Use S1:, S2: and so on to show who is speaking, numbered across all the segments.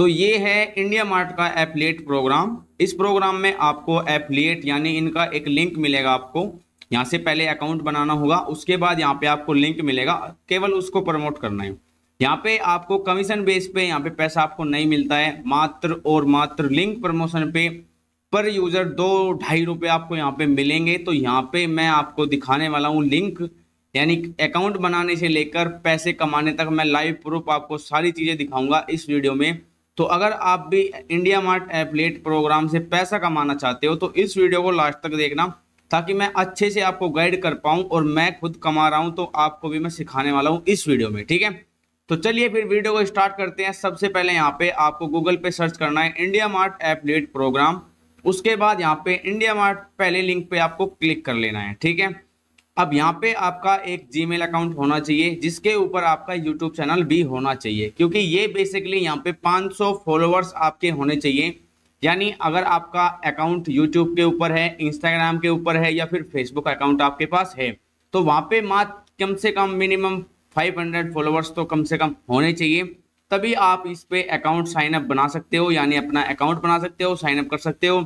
S1: तो ये है इंडिया मार्ट का एफिलिएट प्रोग्राम इस प्रोग्राम में आपको एफिलिएट यानी इनका एक लिंक मिलेगा आपको यहाँ से पहले अकाउंट बनाना होगा उसके बाद यहाँ पे आपको लिंक मिलेगा केवल उसको प्रमोट करना है यहाँ पे आपको कमीशन बेस पे यहाँ पे पैसा आपको नहीं मिलता है मात्र और मात्र लिंक प्रमोशन पे पर यूज़र दो ढाई रुपये आपको यहाँ पे मिलेंगे तो यहाँ पे मैं आपको दिखाने वाला हूँ लिंक यानी अकाउंट बनाने से लेकर पैसे कमाने तक मैं लाइव प्रूफ आपको सारी चीज़ें दिखाऊंगा इस वीडियो में तो अगर आप भी इंडिया मार्ट एपलेट प्रोग्राम से पैसा कमाना चाहते हो तो इस वीडियो को लास्ट तक देखना ताकि मैं अच्छे से आपको गाइड कर पाऊँ और मैं खुद कमा रहा हूँ तो आपको भी मैं सिखाने वाला हूँ इस वीडियो में ठीक है तो चलिए फिर वीडियो को स्टार्ट करते हैं सबसे पहले यहाँ पे आपको गूगल पे सर्च करना है इंडिया मार्ट एपलेट प्रोग्राम उसके बाद यहाँ पे इंडिया मार्ट पहले लिंक पे आपको क्लिक कर लेना है ठीक है अब यहाँ पे आपका एक जीमेल अकाउंट होना चाहिए जिसके ऊपर आपका यूट्यूब चैनल भी होना चाहिए क्योंकि ये बेसिकली यहाँ पे 500 फॉलोअर्स आपके होने चाहिए यानी अगर आपका अकाउंट यूट्यूब के ऊपर है इंस्टाग्राम के ऊपर है या फिर फेसबुक अकाउंट आपके पास है तो वहाँ पे मात्र कम से कम मिनिमम 500 फॉलोअर्स तो कम से कम होने चाहिए तभी आप इस पर अकाउंट साइनअप बना सकते हो यानी अपना अकाउंट बना सकते हो साइनअप कर सकते हो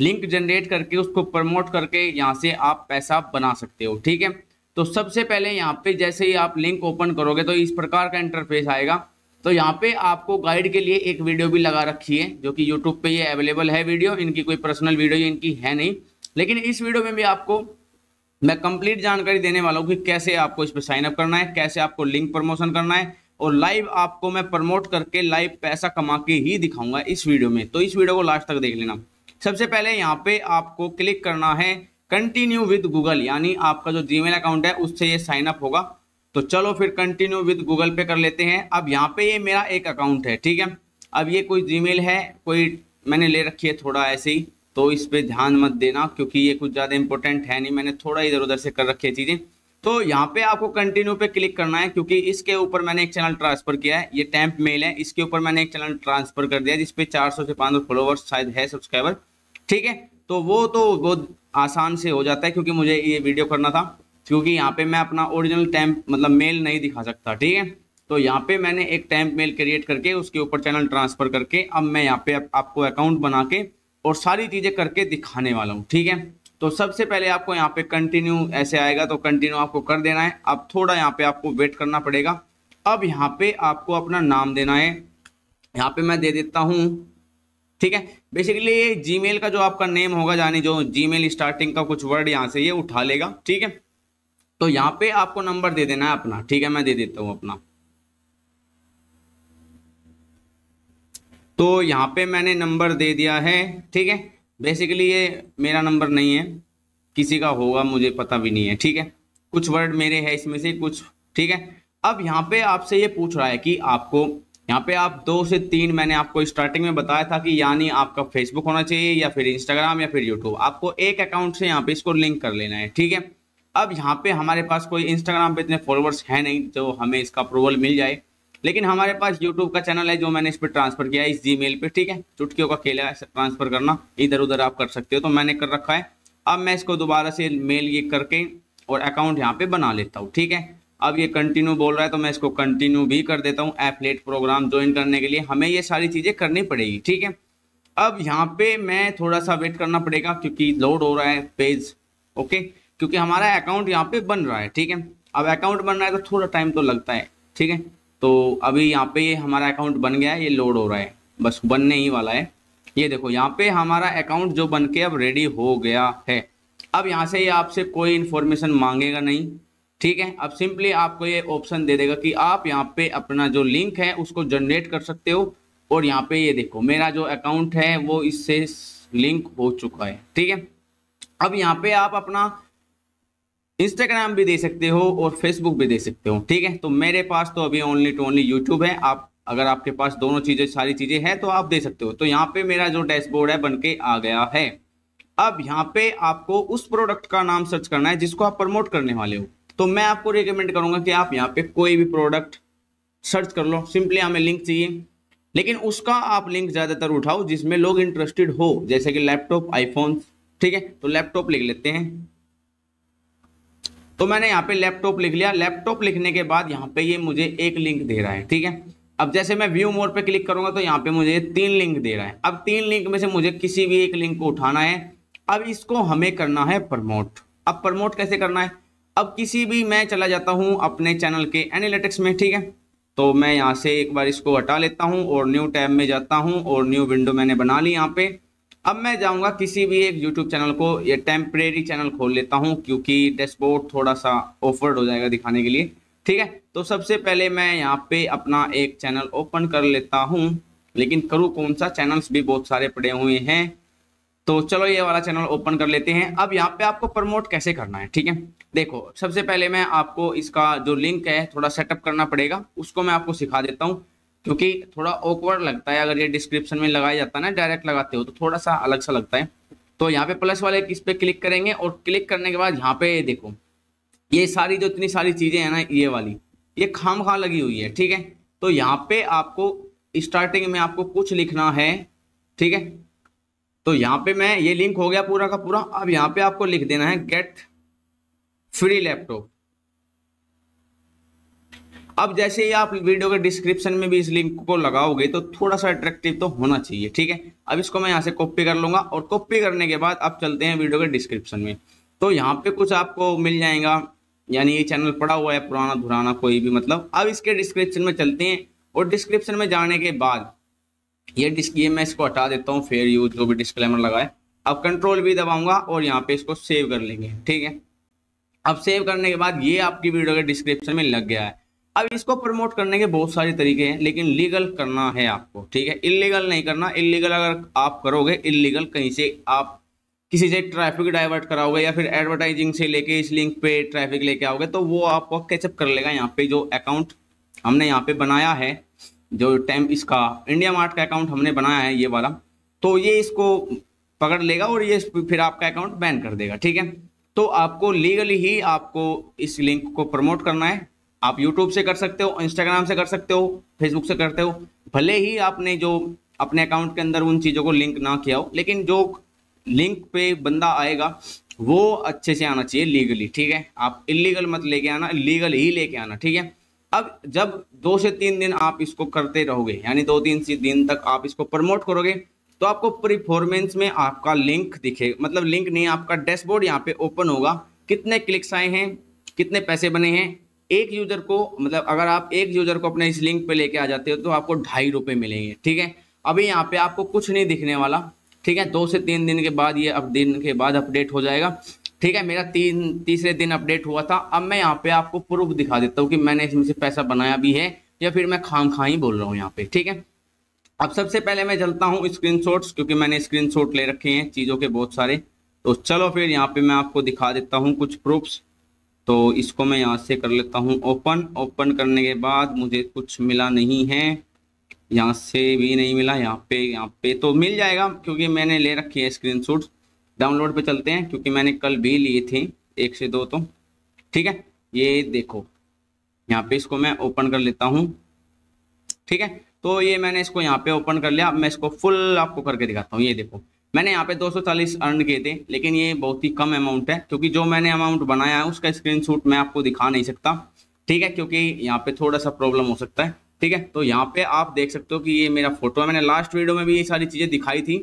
S1: लिंक जनरेट करके उसको प्रमोट करके यहाँ से आप पैसा बना सकते हो ठीक है तो सबसे पहले यहाँ पे जैसे ही आप लिंक ओपन करोगे तो इस प्रकार का इंटरफेस आएगा तो यहाँ पे आपको गाइड के लिए एक वीडियो भी लगा रखी है जो कि यूट्यूब पे ये अवेलेबल है वीडियो इनकी कोई पर्सनल वीडियो इनकी है नहीं लेकिन इस वीडियो में भी आपको मैं कंप्लीट जानकारी देने वाला हूँ कि कैसे आपको इस पर साइनअप करना है कैसे आपको लिंक प्रमोशन करना है और लाइव आपको मैं प्रमोट करके लाइव पैसा कमा के ही दिखाऊंगा इस वीडियो में तो इस वीडियो को लास्ट तक देख लेना सबसे पहले यहाँ पे आपको क्लिक करना है कंटिन्यू विद गूगल यानी आपका जो जीमेल अकाउंट है उससे ये साइन अप होगा तो चलो फिर कंटिन्यू विद गूगल पे कर लेते हैं अब यहाँ पे ये मेरा एक अकाउंट है ठीक है अब ये कोई जीमेल है कोई मैंने ले रखी है थोड़ा ऐसे ही तो इस पर ध्यान मत देना क्योंकि ये कुछ ज़्यादा इंपॉर्टेंट है नहीं मैंने थोड़ा इधर उधर से कर रखी है चीज़ें तो यहाँ पे आपको कंटिन्यू पे क्लिक करना है क्योंकि इसके ऊपर मैंने एक चैनल ट्रांसफर किया है ये टैंप मेल है इसके ऊपर मैंने एक चैनल ट्रांसफर कर दिया जिसपे सौ से पाँच सौ फॉलोवर्स शायद है सब्सक्राइबर ठीक है तो वो तो बहुत आसान से हो जाता है क्योंकि मुझे ये वीडियो करना था क्योंकि यहाँ पे मैं अपना ओरिजिनल टैंप मतलब मेल नहीं दिखा सकता ठीक है तो यहाँ पे मैंने एक टैंप मेल क्रिएट करके उसके ऊपर चैनल ट्रांसफ़र करके अब मैं यहाँ पे आपको अकाउंट बना के और सारी चीज़ें करके दिखाने वाला हूँ ठीक है तो सबसे पहले आपको यहाँ पे कंटिन्यू ऐसे आएगा तो कंटिन्यू आपको कर देना है अब थोड़ा यहाँ पे आपको वेट करना पड़ेगा अब यहाँ पे आपको अपना नाम देना है यहाँ पे मैं दे देता हूँ ठीक है बेसिकली ये जीमेल का जो आपका नेम होगा यानी जो जीमेल स्टार्टिंग का कुछ वर्ड यहाँ से ये उठा लेगा ठीक है तो यहाँ पे आपको नंबर दे देना है अपना ठीक है मैं दे देता हूँ अपना तो यहाँ पे मैंने नंबर दे दिया है ठीक है बेसिकली ये मेरा नंबर नहीं है किसी का होगा मुझे पता भी नहीं है ठीक है कुछ वर्ड मेरे हैं इसमें से कुछ ठीक है अब यहाँ पे आपसे ये पूछ रहा है कि आपको यहाँ पे आप दो से तीन मैंने आपको स्टार्टिंग में बताया था कि यानी आपका फेसबुक होना चाहिए या फिर इंस्टाग्राम या फिर यूट्यूब आपको एक अकाउंट से यहाँ पे इसको लिंक कर लेना है ठीक है अब यहाँ पे हमारे पास कोई इंस्टाग्राम पे इतने फॉलोअर्स हैं नहीं जो तो हमें इसका अप्रूवल मिल जाए लेकिन हमारे पास यूट्यूब का चैनल है जो मैंने इस पर ट्रांसफर किया है इस जी मेल पर ठीक है चुटकियों का खेला है ट्रांसफर करना इधर उधर आप कर सकते हो तो मैंने कर रखा है अब मैं इसको दोबारा से मेल ये करके और अकाउंट यहाँ पे बना लेता हूँ ठीक है अब ये कंटिन्यू बोल रहा है तो मैं इसको कंटिन्यू भी कर देता हूँ एफलेट प्रोग्राम ज्वाइन करने के लिए हमें ये सारी चीज़ें करनी पड़ेगी ठीक है अब यहाँ पे मैं थोड़ा सा वेट करना पड़ेगा क्योंकि लोड हो रहा है पेज ओके क्योंकि हमारा अकाउंट यहाँ पे बन रहा है ठीक है अब अकाउंट बन रहा है तो थोड़ा टाइम तो लगता है ठीक है तो अभी यहाँ पे हमारा अकाउंट बन गया है ये लोड हो रहा है बस बनने ही वाला है ये देखो यहाँ पे हमारा अकाउंट जो बन के अब रेडी हो गया है अब यहाँ से ये आपसे कोई इन्फॉर्मेशन मांगेगा नहीं ठीक है अब सिंपली आपको ये ऑप्शन दे देगा कि आप यहाँ पे अपना जो लिंक है उसको जनरेट कर सकते हो और यहाँ पे ये देखो मेरा जो अकाउंट है वो इससे लिंक हो चुका है ठीक है अब यहाँ पे आप अपना इंस्टाग्राम भी दे सकते हो और फेसबुक भी दे सकते हो ठीक है तो मेरे पास तो अभी ओनली टू ओनली यूट्यूब है आप अगर आपके पास दोनों चीज़ें सारी चीज़ें हैं तो आप दे सकते हो तो यहाँ पे मेरा जो डैशबोर्ड है बन के आ गया है अब यहाँ पे आपको उस प्रोडक्ट का नाम सर्च करना है जिसको आप प्रमोट करने वाले हो तो मैं आपको रिकमेंड करूंगा कि आप यहाँ पे कोई भी प्रोडक्ट सर्च कर लो सिंपली हमें लिंक चाहिए लेकिन उसका आप लिंक ज़्यादातर उठाओ जिसमें लोग इंटरेस्टेड हो जैसे कि लैपटॉप आईफोन ठीक है तो लैपटॉप लिख लेते हैं तो मैंने यहाँ पे लैपटॉप लिख लिया लैपटॉप लिखने के बाद यहाँ पे ये मुझे एक लिंक दे रहा है ठीक है अब जैसे मैं व्यू मोड पे क्लिक करूंगा तो यहाँ पे मुझे तीन लिंक दे रहा है अब तीन लिंक में से मुझे किसी भी एक लिंक को उठाना है अब इसको हमें करना है प्रमोट अब प्रमोट कैसे करना है अब किसी भी मैं चला जाता हूँ अपने चैनल के एनालिटिक्स में ठीक है तो मैं यहाँ से एक बार इसको हटा लेता हूँ और न्यू टैब में जाता हूँ और न्यू विंडो मैंने बना ली यहाँ पे अब मैं जाऊँगा किसी भी एक यूट्यूब चैनल को या टेम्परेरी चैनल खोल लेता हूँ क्योंकि डैशबोर्ड थोड़ा सा ऑफर्ड हो जाएगा दिखाने के लिए ठीक है तो सबसे पहले मैं यहाँ पे अपना एक चैनल ओपन कर लेता हूँ लेकिन करूँ कौन सा चैनल्स भी बहुत सारे पड़े हुए हैं तो चलो ये वाला चैनल ओपन कर लेते हैं अब यहाँ पे आपको प्रमोट कैसे करना है ठीक है देखो सबसे पहले मैं आपको इसका जो लिंक है थोड़ा सेटअप करना पड़ेगा उसको मैं आपको सिखा देता हूँ क्योंकि थोड़ा ओकवर्ड लगता है अगर ये डिस्क्रिप्शन में लगाया जाता है ना डायरेक्ट लगाते हो तो थोड़ा सा अलग सा लगता है तो यहाँ पे प्लस वाले इस पर क्लिक करेंगे और क्लिक करने के बाद यहाँ पे देखो ये सारी जो इतनी सारी चीज़ें हैं ना ये वाली ये खाम खा लगी हुई है ठीक है तो यहाँ पे आपको स्टार्टिंग में आपको कुछ लिखना है ठीक है तो यहाँ पे मैं ये लिंक हो गया पूरा का पूरा अब यहाँ पे आपको लिख देना है गेट फ्री लैपटॉप अब जैसे ही आप वीडियो के डिस्क्रिप्शन में भी इस लिंक को लगाओगे तो थोड़ा सा अट्रैक्टिव तो होना चाहिए ठीक है अब इसको मैं यहाँ से कॉपी कर लूंगा और कॉपी करने के बाद आप चलते हैं वीडियो के डिस्क्रिप्शन में तो यहाँ पे कुछ आपको मिल जाएगा यानी ये चैनल पड़ा हुआ है पुराना धुराना कोई भी मतलब अब इसके डिस्क्रिप्शन में चलते हैं और डिस्क्रिप्शन में जाने के बाद ये ये मैं इसको हटा देता हूँ फेयर यूज जो भी डिस्क्लेमर लगाए अब कंट्रोल भी दबाऊंगा और यहाँ पे इसको सेव कर लेंगे ठीक है अब सेव करने के बाद ये आपकी वीडियो के डिस्क्रिप्शन में लग गया है अब इसको प्रमोट करने के बहुत सारे तरीके हैं लेकिन लीगल करना है आपको ठीक है इलीगल नहीं करना इलीगल अगर आप करोगे इलीगल कहीं से आप किसी से ट्रैफिक डाइवर्ट कराओगे या फिर एडवर्टाइजिंग से लेके इस लिंक पे ट्रैफिक लेके आओगे तो वो आपको कैचअप कर लेगा यहाँ पे जो अकाउंट हमने यहाँ पे बनाया है जो टाइम इसका इंडिया मार्ट का अकाउंट हमने बनाया है ये वाला तो ये इसको पकड़ लेगा और ये फिर आपका अकाउंट बैन कर देगा ठीक है तो आपको लीगली ही आपको इस लिंक को प्रमोट करना है आप यूट्यूब से कर सकते हो इंस्टाग्राम से कर सकते हो फेसबुक से करते हो भले ही आपने जो अपने अकाउंट के अंदर उन चीज़ों को लिंक ना किया हो लेकिन जो लिंक पे बंदा आएगा वो अच्छे से आना चाहिए लीगली ठीक है आप इलीगल मत लेके आना लीगल ही लेके आना ठीक है अब जब दो से तीन दिन आप इसको करते रहोगे यानी दो तीन से दिन तक आप इसको प्रमोट करोगे तो आपको परफॉर्मेंस में आपका लिंक दिखे मतलब लिंक नहीं आपका डैशबोर्ड यहाँ पे ओपन होगा कितने क्लिक्स आए हैं कितने पैसे बने हैं एक यूजर को मतलब अगर आप एक यूजर को अपने इस लिंक पे लेके आ जाते हो तो आपको ढाई रुपये मिलेंगे ठीक है अभी यहाँ पे आपको कुछ नहीं दिखने वाला ठीक है दो से तीन दिन के बाद ये अब दिन के बाद अपडेट हो जाएगा ठीक है मेरा तीन तीसरे दिन अपडेट हुआ था अब मैं यहाँ पे आपको प्रूफ दिखा देता हूँ कि मैंने इसमें से पैसा बनाया भी है या फिर मैं खाम खा ही बोल रहा हूँ यहाँ पे ठीक है अब सबसे पहले मैं चलता हूँ स्क्रीन क्योंकि मैंने स्क्रीन ले रखे हैं चीज़ों के बहुत सारे तो चलो फिर यहाँ पे मैं आपको दिखा देता हूँ कुछ प्रूफ्स तो इसको मैं यहाँ से कर लेता हूँ ओपन ओपन करने के बाद मुझे कुछ मिला नहीं है यहाँ से भी नहीं मिला यहाँ पे यहाँ पे तो मिल जाएगा क्योंकि मैंने ले रखी है स्क्रीन डाउनलोड पे चलते हैं क्योंकि मैंने कल भी लिए थे एक से दो तो ठीक है ये देखो यहाँ पे इसको मैं ओपन कर लेता हूँ ठीक है तो ये मैंने इसको यहाँ पे ओपन कर लिया अब मैं इसको फुल आपको करके दिखाता हूँ ये देखो मैंने यहाँ पे 240 अर्न किए थे लेकिन ये बहुत ही कम अमाउंट है क्योंकि जो मैंने अमाउंट बनाया है उसका स्क्रीन मैं आपको दिखा नहीं सकता ठीक है क्योंकि यहाँ पे थोड़ा सा प्रॉब्लम हो सकता है ठीक है तो यहाँ पे आप देख सकते हो कि ये मेरा फोटो है मैंने लास्ट वीडियो में भी ये सारी चीज़ें दिखाई थी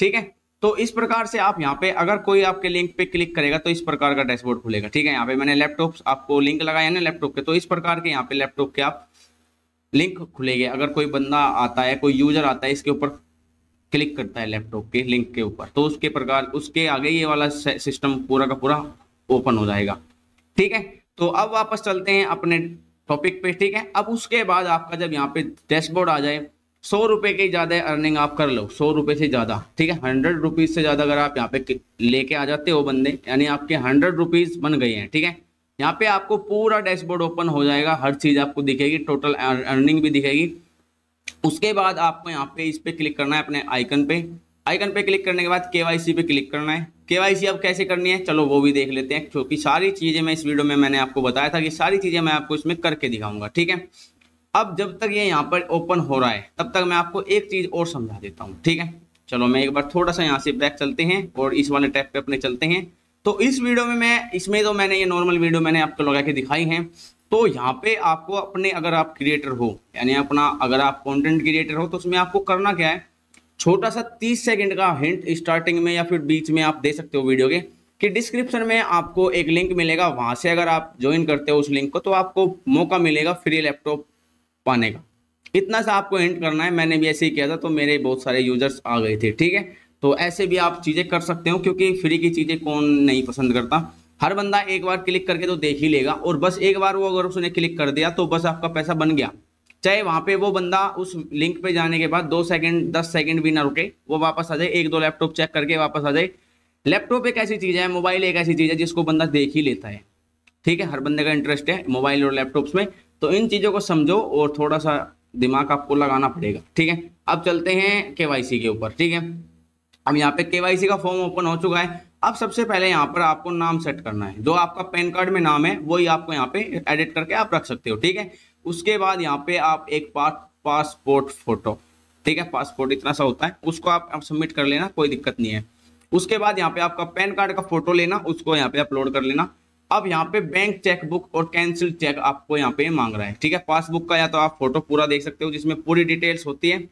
S1: ठीक है तो इस प्रकार से आप यहाँ पे अगर कोई आपके लिंक पे क्लिक करेगा तो इस प्रकार का डैशबोर्ड खुलेगा ठीक है यहाँ पे मैंने लैपटॉप आपको लिंक लगाया ना लैपटॉप के तो इस प्रकार के यहाँ पे लैपटॉप के आप लिंक खुलेंगे अगर कोई बंदा आता है कोई यूजर आता है इसके ऊपर क्लिक करता है लैपटॉप के लिंक के ऊपर तो उसके प्रकार उसके आगे ये वाला सिस्टम पूरा का पूरा ओपन हो जाएगा ठीक है तो अब वापस चलते हैं अपने टॉपिक पे ठीक है अब उसके बाद आपका जब यहाँ पे डैशबोर्ड आ जाए सौ रुपए की ज़्यादा अर्निंग आप कर लो सौ रुपए से ज़्यादा ठीक है हंड्रेड रुपीज़ से ज़्यादा अगर आप यहाँ पे लेके आ जाते हो बंदे यानी आपके हंड्रेड रुपीज़ बन गए हैं ठीक है यहाँ पे आपको पूरा डैशबोर्ड ओपन हो जाएगा हर चीज़ आपको दिखेगी टोटल अर्निंग भी दिखेगी उसके बाद आपको यहाँ पे इस पे क्लिक करना है अपने आइकन पे आइकन पे क्लिक करने के बाद के पे क्लिक करना है के अब कैसे करनी है चलो वो भी देख लेते हैं क्योंकि सारी चीज़ें मैं इस वीडियो में मैंने आपको बताया था कि सारी चीज़ें मैं आपको इसमें करके दिखाऊंगा ठीक है अब जब तक ये यहाँ पर ओपन हो रहा है तब तक मैं आपको एक चीज़ और समझा देता हूँ ठीक है चलो मैं एक बार थोड़ा सा यहाँ से बैक चलते हैं और इस वाले टैप पे अपने चलते हैं तो इस वीडियो में मैं इसमें तो मैंने ये नॉर्मल वीडियो मैंने आपको लगा के दिखाई है तो यहाँ पे आपको अपने अगर आप क्रिएटर हो यानी अपना अगर आप कॉन्टेंट क्रिएटर हो तो उसमें आपको करना क्या है छोटा सा तीस सेकेंड का हिंट स्टार्टिंग में या फिर बीच में आप दे सकते हो वीडियो के कि डिस्क्रिप्शन में आपको एक लिंक मिलेगा वहां से अगर आप ज्वाइन करते हो उस लिंक को तो आपको मौका मिलेगा फ्री लैपटॉप पाने का इतना सा आपको एंड करना है मैंने भी ऐसे ही किया था तो मेरे बहुत सारे यूजर्स आ गए थे ठीक है तो ऐसे भी आप चीज़ें कर सकते हो क्योंकि फ्री की चीज़ें कौन नहीं पसंद करता हर बंदा एक बार क्लिक करके तो देख ही लेगा और बस एक बार वो अगर उसने क्लिक कर दिया तो बस आपका पैसा बन गया चाहे वहाँ पे वो बंदा उस लिंक पे जाने के बाद दो सेकंड दस सेकंड भी ना रुके वो वापस आ जाए एक दो लैपटॉप चेक करके वापस आ जाए लैपटॉप एक ऐसी चीज़ है मोबाइल एक ऐसी चीज़ है जिसको बंदा देख ही लेता है ठीक है हर बंदे का इंटरेस्ट है मोबाइल और लैपटॉप्स में तो इन चीज़ों को समझो और थोड़ा सा दिमाग आपको लगाना पड़ेगा ठीक है अब चलते हैं के के ऊपर ठीक है अब यहाँ पे के का फॉर्म ओपन हो चुका है अब सबसे पहले यहाँ पर आपको नाम सेट करना है जो आपका पैन कार्ड में नाम है वही आपको यहाँ पे एडिट करके आप रख सकते हो ठीक है उसके बाद यहाँ पे आप एक पास पासपोर्ट फोटो ठीक है पासपोर्ट इतना सा होता है उसको आप, आप सबमिट कर लेना कोई दिक्कत नहीं है उसके बाद यहाँ पे आपका पैन कार्ड का फोटो लेना उसको यहाँ पे अपलोड कर लेना अब यहाँ पे बैंक चेकबुक और कैंसिल चेक आपको यहाँ पे मांग रहा है ठीक है पासबुक का या तो आप फोटो पूरा देख सकते हो जिसमें पूरी डिटेल्स होती है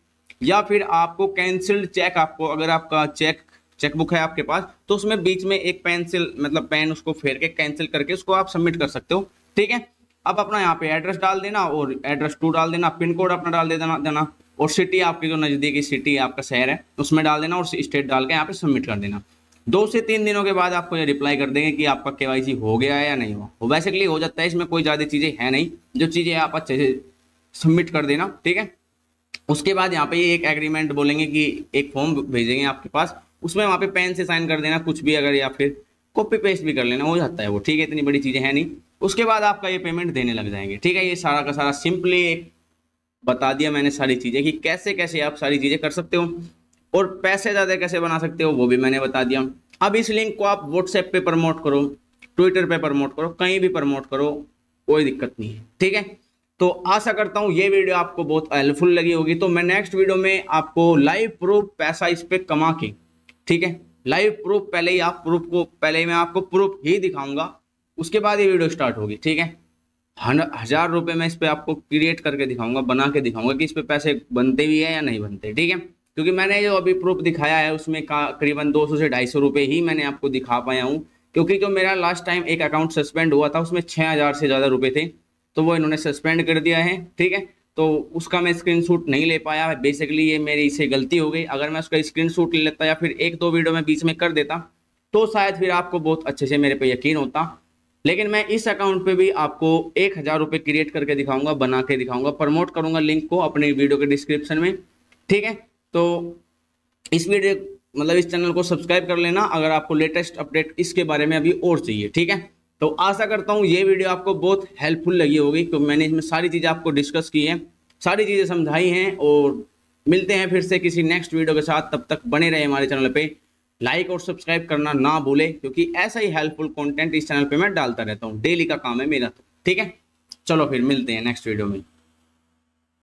S1: या फिर आपको कैंसिल्ड चेक आपको अगर आपका चेक चेकबुक है आपके पास तो उसमें बीच में एक पेंसिल मतलब पेन उसको फेर के कैंसिल करके उसको आप सबमिट कर सकते हो ठीक है अब अपना यहाँ पे एड्रेस डाल देना और एड्रेस टू डाल देना पिन कोड अपना डाल दे देना देना और सिटी आपकी जो नज़दीकी सिटी आपका शहर है उसमें डाल देना और स्टेट डाल के यहाँ पे सबमिट कर देना दो से तीन दिनों के बाद आपको ये रिप्लाई कर देंगे कि आपका के हो गया है या नहीं हो बेसिकली हो जाता है इसमें कोई ज़्यादा चीज़ें हैं नहीं जो चीज़ें आप अच्छे से सबमिट कर देना ठीक है उसके बाद यहाँ पे ये एक एग्रीमेंट बोलेंगे कि एक फॉर्म भेजेंगे आपके पास उसमें वहाँ पे पेन से साइन कर देना कुछ भी अगर या फिर कॉपी पेस्ट भी कर लेना हो जाता है वो ठीक है इतनी बड़ी चीज़ें हैं नहीं उसके बाद आपका ये पेमेंट देने लग जाएंगे ठीक है ये सारा का सारा सिंपली एक बता दिया मैंने सारी चीज़ें कि कैसे कैसे आप सारी चीज़ें कर सकते हो और पैसे ज़्यादा कैसे बना सकते हो वो भी मैंने बता दिया अब इस लिंक को आप व्हाट्सएप पे प्रमोट करो ट्विटर पे प्रमोट करो कहीं भी प्रमोट करो कोई दिक्कत नहीं है ठीक है तो आशा करता हूँ ये वीडियो आपको बहुत हेल्पफुल लगी होगी तो मैं नेक्स्ट वीडियो में आपको लाइव प्रूफ पैसा इस पर कमा के ठीक है लाइव प्रूफ पहले ही आप प्रूफ को पहले ही मैं आपको प्रूफ ही दिखाऊंगा उसके बाद ये वीडियो स्टार्ट होगी ठीक है हजार रुपये मैं इस पर आपको क्रिएट करके दिखाऊंगा बना के दिखाऊंगा कि इस पर पैसे बनते भी है या नहीं बनते ठीक है क्योंकि मैंने जो अभी प्रूफ दिखाया है उसमें करीबन दो सौ से ढाई सौ रुपये ही मैंने आपको दिखा पाया हूँ क्योंकि जो मेरा लास्ट टाइम एक अकाउंट सस्पेंड हुआ था उसमें छः हज़ार से ज़्यादा रुपए थे तो वो इन्होंने सस्पेंड कर दिया है ठीक है तो उसका मैं स्क्रीन नहीं ले पाया बेसिकली ये मेरी इससे गलती हो गई अगर मैं उसका स्क्रीन ले लेता या फिर एक दो वीडियो में बीच में कर देता तो शायद फिर आपको बहुत अच्छे से मेरे पे यकीन होता लेकिन मैं इस अकाउंट पे भी आपको एक हज़ार रुपये क्रिएट करके दिखाऊंगा बना के दिखाऊंगा प्रमोट करूंगा लिंक को अपने वीडियो के डिस्क्रिप्शन में ठीक है तो इस वीडियो मतलब इस चैनल को सब्सक्राइब कर लेना अगर आपको लेटेस्ट अपडेट इसके बारे में अभी और चाहिए ठीक है तो आशा करता हूँ ये वीडियो आपको बहुत हेल्पफुल लगी होगी क्योंकि मैंने इसमें सारी चीज़ें आपको डिस्कस की हैं सारी चीज़ें समझाई हैं और मिलते हैं फिर से किसी नेक्स्ट वीडियो के साथ तब तक बने रहे हमारे चैनल पर लाइक और सब्सक्राइब करना ना भूले क्योंकि ऐसा ही हेल्पफुल कंटेंट इस चैनल पे मैं डालता रहता हूँ डेली का काम है मेरा तो ठीक है चलो फिर मिलते हैं नेक्स्ट वीडियो में